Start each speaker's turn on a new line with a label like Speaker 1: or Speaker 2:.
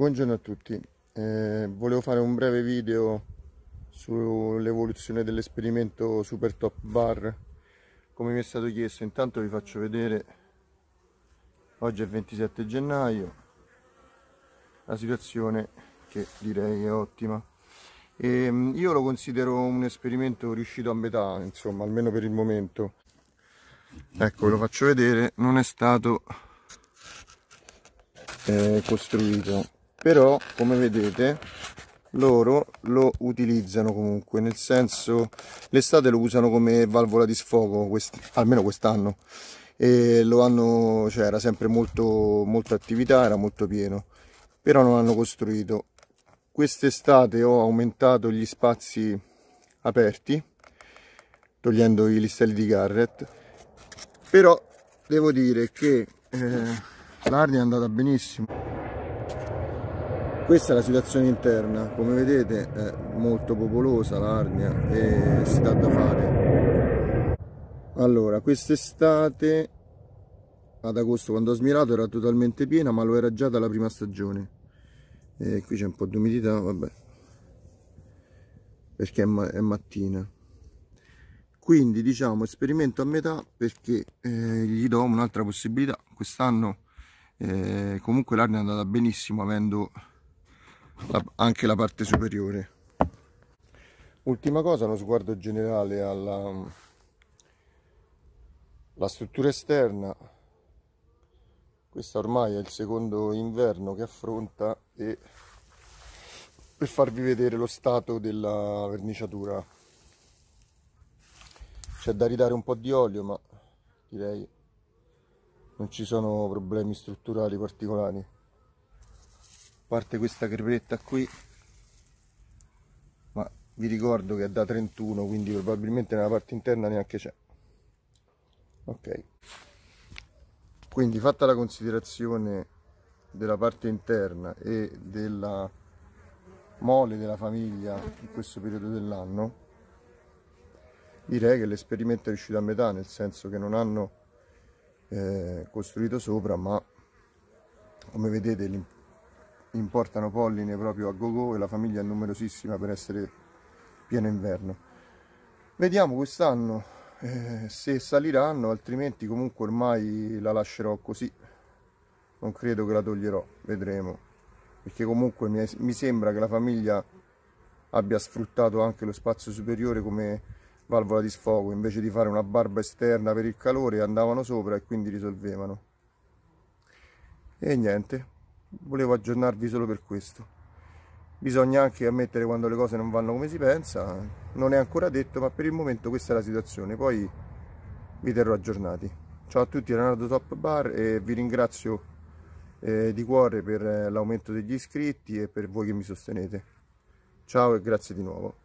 Speaker 1: Buongiorno a tutti, eh, volevo fare un breve video sull'evoluzione dell'esperimento Super Top Bar come mi è stato chiesto, intanto vi faccio vedere oggi è 27 gennaio la situazione che direi è ottima e ehm, io lo considero un esperimento riuscito a metà, insomma, almeno per il momento ecco, ve lo faccio vedere, non è stato eh, costruito però come vedete loro lo utilizzano comunque nel senso l'estate lo usano come valvola di sfogo quest almeno quest'anno e lo hanno cioè era sempre molto molta attività era molto pieno però non hanno costruito quest'estate ho aumentato gli spazi aperti togliendo i listelli di Garrett però devo dire che eh, l'aria è andata benissimo questa è la situazione interna, come vedete è molto popolosa l'Arnia e si dà da fare. Allora, quest'estate ad agosto quando ho smirato era totalmente piena ma lo era già dalla prima stagione. E qui c'è un po' di umidità, vabbè, perché è, ma è mattina quindi diciamo esperimento a metà perché eh, gli do un'altra possibilità quest'anno eh, comunque l'arnia è andata benissimo avendo la, anche la parte superiore ultima cosa uno sguardo generale alla mm, struttura esterna questa ormai è il secondo inverno che affronta e per farvi vedere lo stato della verniciatura c'è da ridare un po' di olio ma direi non ci sono problemi strutturali particolari parte questa crepretta qui ma vi ricordo che è da 31 quindi probabilmente nella parte interna neanche c'è ok quindi fatta la considerazione della parte interna e della mole della famiglia in questo periodo dell'anno direi che l'esperimento è riuscito a metà nel senso che non hanno eh, costruito sopra ma come vedete importano polline proprio a gogo e la famiglia è numerosissima per essere pieno inverno. Vediamo quest'anno eh, se saliranno, altrimenti comunque ormai la lascerò così. Non credo che la toglierò, vedremo. Perché comunque mi, è, mi sembra che la famiglia abbia sfruttato anche lo spazio superiore come valvola di sfogo, invece di fare una barba esterna per il calore andavano sopra e quindi risolvevano. E niente, volevo aggiornarvi solo per questo bisogna anche ammettere quando le cose non vanno come si pensa non è ancora detto ma per il momento questa è la situazione poi vi terrò aggiornati ciao a tutti Leonardo Top Bar e vi ringrazio eh, di cuore per eh, l'aumento degli iscritti e per voi che mi sostenete ciao e grazie di nuovo